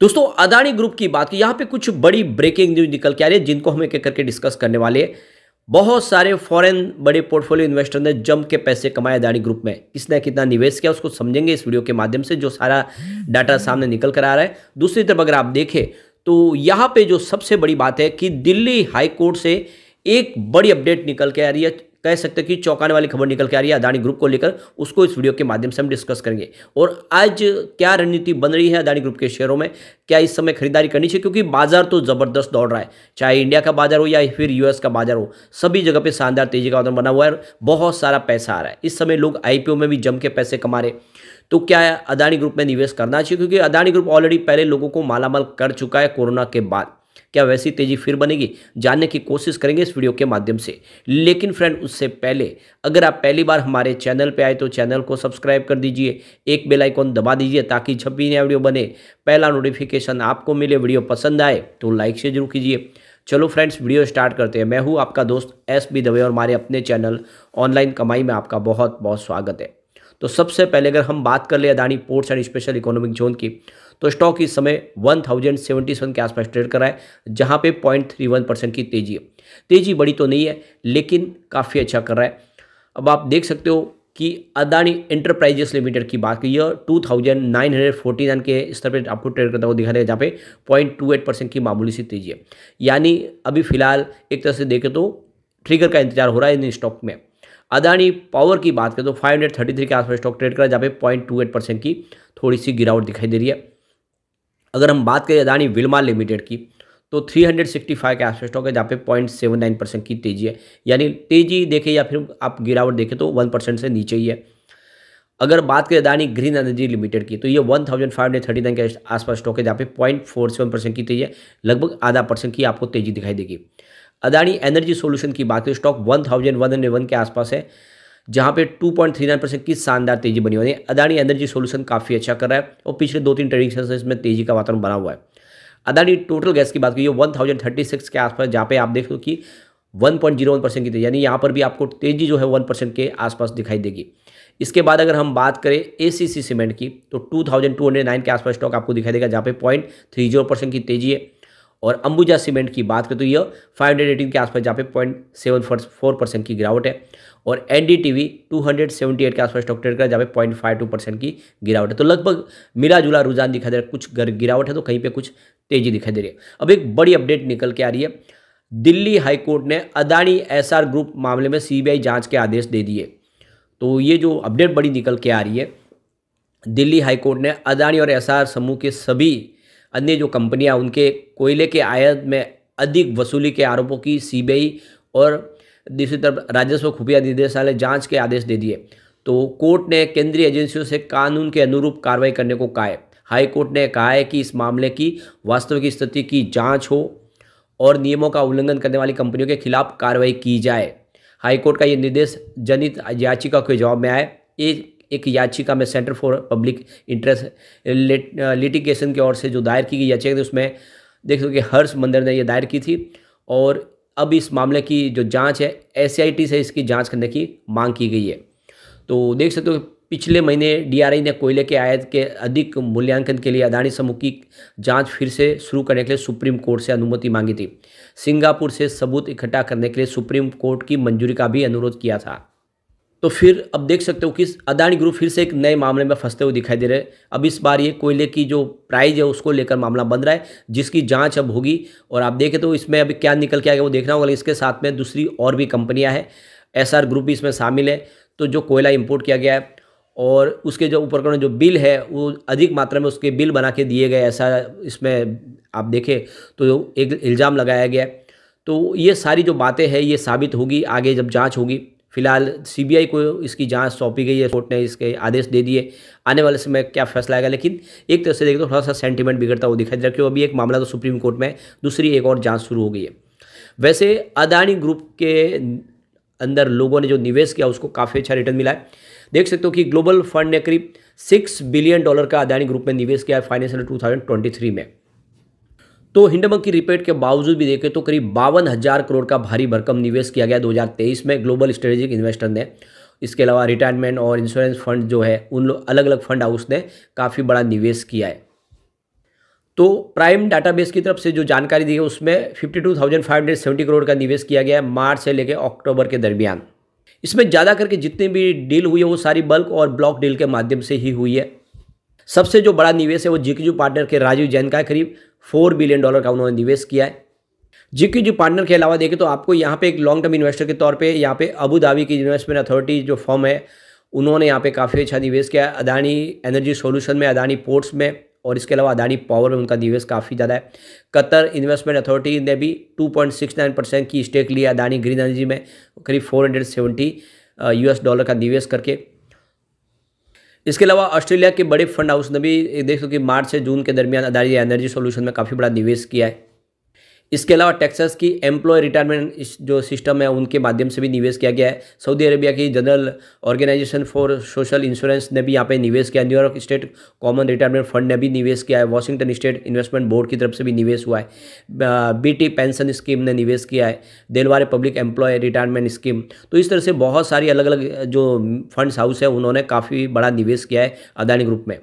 दोस्तों अदानी ग्रुप की बात की यहां पे कुछ बड़ी ब्रेकिंग न्यूज निकल के आ रही है जिनको हम एक करके डिस्कस करने वाले बहुत सारे फॉरेन बड़े पोर्टफोलियो इन्वेस्टर ने जम के पैसे कमाए अदानी ग्रुप में किसने कितना निवेश किया उसको समझेंगे इस वीडियो के माध्यम से जो सारा डाटा सामने निकल कर आ रहा है दूसरी तरफ अगर आप देखें तो यहाँ पे जो सबसे बड़ी बात है कि दिल्ली हाईकोर्ट से एक बड़ी अपडेट निकल के आ रही है कह सकते हैं कि चौंकाने वाली खबर निकल के आ रही है अदानी ग्रुप को लेकर उसको इस वीडियो के माध्यम से हम डिस्कस करेंगे और आज क्या रणनीति बन रही है अदानी ग्रुप के शेयरों में क्या इस समय खरीदारी करनी चाहिए क्योंकि बाजार तो ज़बरदस्त दौड़ रहा है चाहे इंडिया का बाजार हो या फिर यूएस का बाजार हो सभी जगह पर शानदार तेजी का वातावरण बना हुआ है बहुत सारा पैसा आ रहा है इस समय लोग आईपीओ में भी जम के पैसे कमा रहे तो क्या है अदानी ग्रुप में निवेश करना चाहिए क्योंकि अदानी ग्रुप ऑलरेडी पहले लोगों को मालामाल कर चुका है कोरोना के बाद क्या वैसी तेजी फिर बनेगी जानने की कोशिश करेंगे इस वीडियो के माध्यम से लेकिन फ्रेंड उससे पहले अगर आप पहली बार हमारे चैनल पे आए तो चैनल को सब्सक्राइब कर दीजिए एक बेल आइकॉन दबा दीजिए ताकि जब भी नया वीडियो बने पहला नोटिफिकेशन आपको मिले वीडियो पसंद आए तो लाइक से जरूर कीजिए चलो फ्रेंड्स वीडियो स्टार्ट करते हैं मैं हूँ आपका दोस्त एस बी दवे और हमारे अपने चैनल ऑनलाइन कमाई में आपका बहुत बहुत स्वागत है तो सबसे पहले अगर हम बात कर ले Adani ports and special economic zone की तो स्टॉक इस समय वन थाउजेंड सेवेंटी सेवन के आसपास ट्रेड कर रहा है जहाँ पे पॉइंट थ्री वन परसेंट की तेजी है तेजी बड़ी तो नहीं है लेकिन काफ़ी अच्छा कर रहा है अब आप देख सकते हो कि अदानी इंटरप्राइजेस लिमिटेड की बात की two thousand nine hundred forty nine के स्तर पर आपको ट्रेड करता हुआ दिखा रहे हैं जहाँ पे पॉइंट टू एट परसेंट की मामूली सी तेजी है यानी अभी फिलहाल एक तरह से देखें तो ट्रिगर का इंतजार हो रहा है इन स्टॉक में अदानी पावर की बात करें तो फाइव हंड्रेड थर्टी थ्री के आसपास स्टॉक ट्रेड कर रहा है जहाँ पे पॉइंट टू एट परसेंट की थोड़ी सी गिरावट दिखाई दे रही है अगर हम बात करें अदानी विलमा लिमिटेड की तो 365 के आसपास स्टॉक है जहाँ पे 0.79 परसेंट की तेजी है यानी तेजी देखें या फिर आप गिरावट देखें तो 1 परसेंट से नीचे ही है अगर बात करें अदानी ग्रीन एनर्जी लिमिटेड की तो ये 1539 के आसपास स्टॉक है जहाँ पे 0.47 परसेंट की तेजी है लगभग आधा परसेंट की आपको तेजी दिखाई देगी अदानी एनर्जी सोल्यूशन की बात करें स्टॉक वन के आसपास है जहाँ पे 2.39 परसेंट की शानदार तेजी बनी हुई है अदानी एनर्जी सॉल्यूशन काफ़ी अच्छा कर रहा है और पिछले दो तीन ट्रेडिंग सेशन से इसमें तेजी का वातावरण बना हुआ है अदानी टोटल गैस की बात करिए वन थाउजेंड थर्टी सिक्स के आसपास जहाँ पे आप देख लो कि one point zero one percent की तेजी यानी यहाँ पर भी आपको तेजी जो है वन परसेंट के आसपास दिखाई देगी इसके बाद अगर हम बात करें ए सीमेंट की तो two thousand two hundred nine के आसपास स्टॉक आपको दिखाई देगा जहाँ पे पॉइंट थ्री जीरो परसेंट की तेजी है और अंबुजा सीमेंट की बात करें तो यह फाइव हंड्रेड एटीन के आसपास जहाँ पे पॉइंट सेवन फोर परसेंट की गिरावट है और ND T V two hundred seventy eight के आसपास स्टॉक ट्रेड कर जहाँ पे पॉइंट फाइव टू परसेंट की गिरावट है तो लगभग मिला जुला रुझान दिखाई दे रहा है कुछ गिरावट है तो कहीं पर कुछ तेजी दिखाई दे रही है अब एक बड़ी अपडेट निकल के आ रही है दिल्ली हाईकोर्ट ने अदानी आर ग्रुप मामले में आई जांच के आदेश दे दिए तो ये जो अपडेट बड़ी निकल के आ रही है दिल्ली हाईकोर्ट ने अदानी और एसआर समूह के सभी अन्य जो कंपनियां उनके कोयले के आयात में अधिक वसूली के आरोपों की सीबीआई और दूसरी तरफ राजस्व खुफिया निदेशालय जांच के आदेश दे दिए तो कोर्ट ने केंद्रीय एजेंसियों से कानून के अनुरूप कार्रवाई करने को कहा है हाई कोर्ट ने कहा है कि इस मामले की वास्तविक स्थिति की जांच हो और नियमों का उल्लंघन करने वाली कंपनियों के खिलाफ कार्रवाई की जाए हाईकोर्ट का ये निर्देश जनित याचिका के जवाब में आए ये एक याचिका में centre for public interest litigation की ओर से जो दायर की गई याचिका थी उसमें देख सकते हर्ष मंदिर ने यह दायर की थी और अब इस मामले की जो जांच है एस से इसकी जांच करने की मांग की गई है तो देख सकते हो पिछले महीने डीआरआई ने कोयले के आयात के अधिक मूल्यांकन के लिए अदानी समूह की जांच फिर से शुरू करने के लिए सुप्रीम कोर्ट से अनुमति मांगी थी सिंगापुर से सबूत इकट्ठा करने के लिए सुप्रीम कोर्ट की मंजूरी का भी अनुरोध किया था तो फिर अब देख सकते हो कि अदानी ग्रुप फिर से एक नए मामले में फंसते हुए दिखाई दे रहे हैं अब इस बार ये कोयले की जो प्राइज है उसको लेकर मामला बन रहा है जिसकी जांच अब होगी और आप देखें तो इसमें अभी क्या निकल के आएगा वो देखना होगा इसके साथ में दूसरी और भी कंपनियाँ हैं एस ग्रुप भी इसमें शामिल है तो जो कोयला इम्पोर्ट किया गया है और उसके जो उपकरण जो बिल है वो अधिक मात्रा में उसके बिल बना के दिए गए ऐसा इसमें आप देखें तो एक इल्ज़ाम लगाया गया तो ये सारी जो बातें हैं ये साबित होगी आगे जब जांच होगी फिलहाल सीबीआई को इसकी जांच सौंपी गई है कोर्ट ने इसके आदेश दे दिए आने वाले समय क्या फैसला आएगा लेकिन एक तरह से देखें तो थोड़ा सा सेंटीमेंट बिगड़ता हुआ दिखाई दे रहा है अभी एक मामला तो सुप्रीम कोर्ट में दूसरी एक और जाँच शुरू हो गई है वैसे अदानी ग्रुप के अंदर लोगों ने जो निवेश किया उसको काफ़ी अच्छा रिटर्न मिला है देख सकते हो कि ग्लोबल फंड ने करीब सिक्स बिलियन डॉलर का अदानी ग्रुप में निवेश किया है फाइनेंशियल टू में तो हिंडमक की रिपोर्ट के बावजूद भी देखें तो करीब बावन हज़ार करोड़ का भारी भरकम निवेश किया गया 2023 में ग्लोबल स्ट्रेटेजिक इन्वेस्टर ने इसके अलावा रिटायरमेंट और इंश्योरेंस फंड जो है उन अलग अलग फंड हाउस ने काफ़ी बड़ा निवेश किया है तो प्राइम डाटाबेस की तरफ से जो जानकारी दी है उसमें फिफ्टी करोड़ का निवेश किया गया है मार्च से लेकर अक्टूबर के दरमियान इसमें ज़्यादा करके जितनी भी डील हुई है वो सारी बल्क और ब्लॉक डील के माध्यम से ही हुई है सबसे जो बड़ा निवेश है वो जीक्यू पार्टनर के राजीव जैन का है करीब फोर बिलियन डॉलर का उन्होंने निवेश किया है जीक्यू पार्टनर के अलावा देखें तो आपको यहाँ पे एक लॉन्ग टर्म इन्वेस्टर के तौर पे यहाँ पे अबू धाबी की इन्वेस्टमेंट अथॉरिटी जो फर्म है उन्होंने यहाँ पे काफ़ी अच्छा निवेश किया है अदानी एनर्जी सोल्यूशन में अदानी पोर्ट्स में और इसके अलावा अदानी पावर में उनका निवेश काफ़ी ज़्यादा है कतर इन्वेस्टमेंट अथॉरिटी ने भी 2.69 परसेंट की स्टेक लिया अदानी ग्रीन एनर्जी में करीब 470 यूएस डॉलर का निवेश करके इसके अलावा ऑस्ट्रेलिया के बड़े फंड हाउस ने भी देख सकते कि मार्च से जून के दरमियान अदारी एनर्जी सोल्यूशन में काफ़ी बड़ा निवेश किया है इसके अलावा टेक्सास की एम्प्लॉय रिटायरमेंट जो सिस्टम है उनके माध्यम से भी निवेश किया गया है सऊदी अरेबिया की general organisation for social insurance ने भी यहाँ पे निवेश किया New York state common retirement fund ने भी निवेश किया है वॉशिंगटन स्टेट इन्वेस्टमेंट बोर्ड की तरफ से भी निवेश हुआ है बी पेंशन स्कीम ने निवेश किया है Delaware public employ retirement scheme तो इस तरह से बहुत सारी अलग अलग जो फंड्स हाउस है उन्होंने काफ़ी बड़ा निवेश किया है अदानी ग्रुप में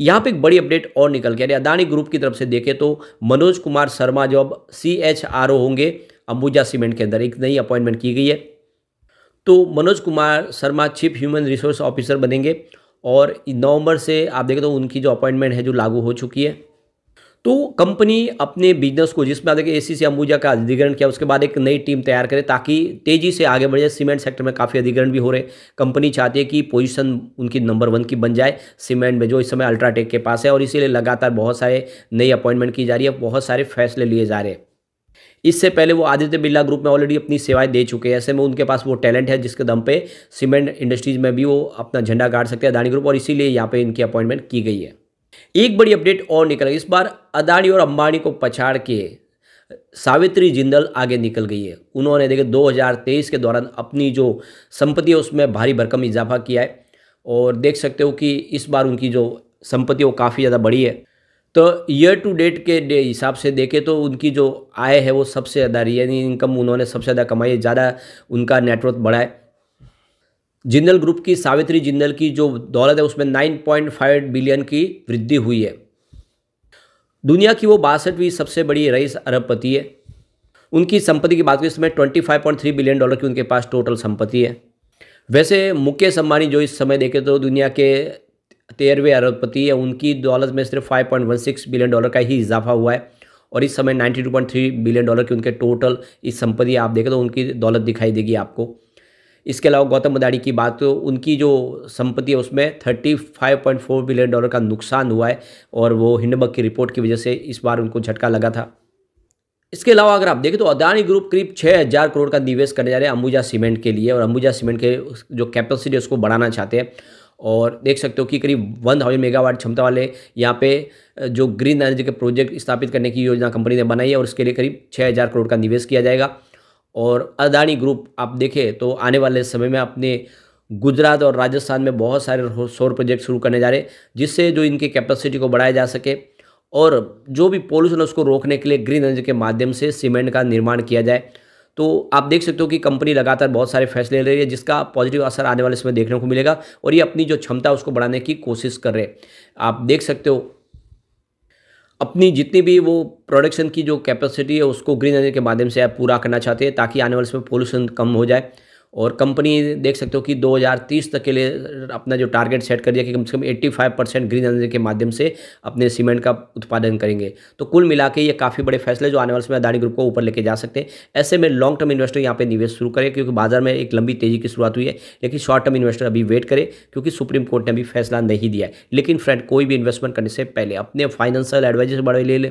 यहाँ पे एक बड़ी अपडेट और निकल के अरे अदानी ग्रुप की तरफ से देखें तो मनोज कुमार शर्मा जो अब सी एच आर ओ होंगे अंबुजा सीमेंट के अंदर एक नई अपॉइंटमेंट की गई है तो Manoj Kumar Sharma chief human resource officer बनेंगे और नवंबर से आप देखें तो उनकी जो अपॉइंटमेंट है जो लागू हो चुकी है तो कंपनी अपने बिजनेस को जिसमें ए सी सी अंबुजा का अधिग्रहण किया उसके बाद एक नई टीम तैयार करे ताकि तेजी से आगे बढ़ जाए सीमेंट सेक्टर में काफ़ी अधिग्रहण भी हो रहे कंपनी चाहती है कि पोजीशन उनकी नंबर वन की बन जाए सीमेंट में जो इस समय अल्ट्राटेक के पास है और इसीलिए लगातार बहुत सारे नई अपॉइंटमेंट की जा रही है बहुत सारे फैसले लिए जा रहे हैं इससे पहले वो आदित्य बिरला ग्रुप में ऑलरेडी अपनी सेवाएं दे चुके हैं ऐसे में उनके पास वो टैलेंट है जिसके दम पे सीमेंट इंडस्ट्रीज में भी वो अपना झंडा गाड़ सकते हैं अदानी ग्रुप और इसीलिए यहाँ पे इनकी अपॉइंटमेंट की गई है एक बड़ी अपडेट और निकल इस बार अदानी और अंबानी को पछाड़ के सावित्री जिंदल आगे निकल गई है उन्होंने देखे 2023 के दौरान अपनी जो संपत्ति है उसमें भारी भरकम इजाफा किया है और देख सकते हो कि इस बार उनकी जो संपत्ति वो काफ़ी ज़्यादा बड़ी है तो ईयर टू डेट के हिसाब से देखें तो उनकी जो आय है वो सबसे ज़्यादा यानी इनकम उन्होंने सबसे ज़्यादा कमाई है ज़्यादा उनका नेटवर्थ बढ़ा है जिंदल ग्रुप की सावित्री जिंदल की जो दौलत है उसमें 9.5 बिलियन की वृद्धि हुई है दुनिया की वो बासठवीं सबसे बड़ी रईस अरबपति है उनकी संपत्ति की बात करें इसमें 25.3 बिलियन डॉलर की उनके पास टोटल संपत्ति है वैसे मुकेश अंबानी जो इस समय देखें तो दुनिया के तेरहवें अरबपति है उनकी दौलत में सिर्फ फाइव बिलियन डॉलर का ही इजाफा हुआ है और इस समय नाइन्टी बिलियन डॉलर की उनके टोटल इस संपत्ति आप देखें तो उनकी दौलत दिखाई देगी आपको इसके अलावा गौतम अदाड़ी की बात तो उनकी जो संपत्ति है उसमें 35.4 बिलियन डॉलर का नुकसान हुआ है और वो हिंडबक की रिपोर्ट की वजह से इस बार उनको झटका लगा था इसके अलावा अगर आप देखें तो अदानी ग्रुप करीब 6000 करोड़ का निवेश करने जा रहे हैं अंबुजा सीमेंट के लिए और अंबुजा सीमेंट के जो कैपेसिटी है उसको बढ़ाना चाहते हैं और देख सकते हो कि करीब वन थाउजेंड मेगावाट क्षमता वाले यहाँ पे जो ग्रीन एनर्जी के प्रोजेक्ट स्थापित करने की योजना कंपनी ने बनाई है और उसके लिए करीब छः हज़ार करोड़ का निवेश किया जाएगा और अदानी ग्रुप आप देखें तो आने वाले समय में अपने गुजरात और राजस्थान में बहुत सारे सौर प्रोजेक्ट शुरू करने जा रहे हैं जिससे जो इनकी कैपेसिटी को बढ़ाया जा सके और जो भी पोल्यूशन उसको रोकने के लिए ग्रीन एनर्जी के माध्यम से सीमेंट का निर्माण किया जाए तो आप देख सकते हो कि कंपनी लगातार बहुत सारे फैसले ले रही है जिसका पॉजिटिव असर आने वाले समय देखने को मिलेगा और ये अपनी जो क्षमता उसको बढ़ाने की कोशिश कर रहे हैं आप देख सकते हो अपनी जितनी भी वो प्रोडक्शन की जो कैपेसिटी है उसको ग्रीन एनर्जी के माध्यम से आप पूरा करना चाहते हैं ताकि आने वाले समय पोल्यूशन कम हो जाए और कंपनी देख सकते हो कि 2030 तक के लिए अपना जो टारगेट सेट कर दिया कि कम से कम 85 परसेंट ग्रीन एनर्जी के माध्यम से अपने सीमेंट का उत्पादन करेंगे तो कुल मिला के ये काफ़ी बड़े फैसले जो आने वाले समय अदानी ग्रुप को ऊपर लेके जा सकते हैं ऐसे में लॉन्ग टर्म इन्वेस्टर यहाँ पर निवेश शुरू करें क्योंकि बाजार में एक लंबी तेजी की शुरुआत हुई है लेकिन शॉर्ट टर्म इन्वेस्टर अभी वेट करें क्योंकि सुप्रीम कोर्ट ने अभी फैसला नहीं दिया है लेकिन फ्रेंड कोई भी इन्वेस्टमेंट करने से पहले अपने फाइनेंशियल एडवाइजर से बड़े ले लें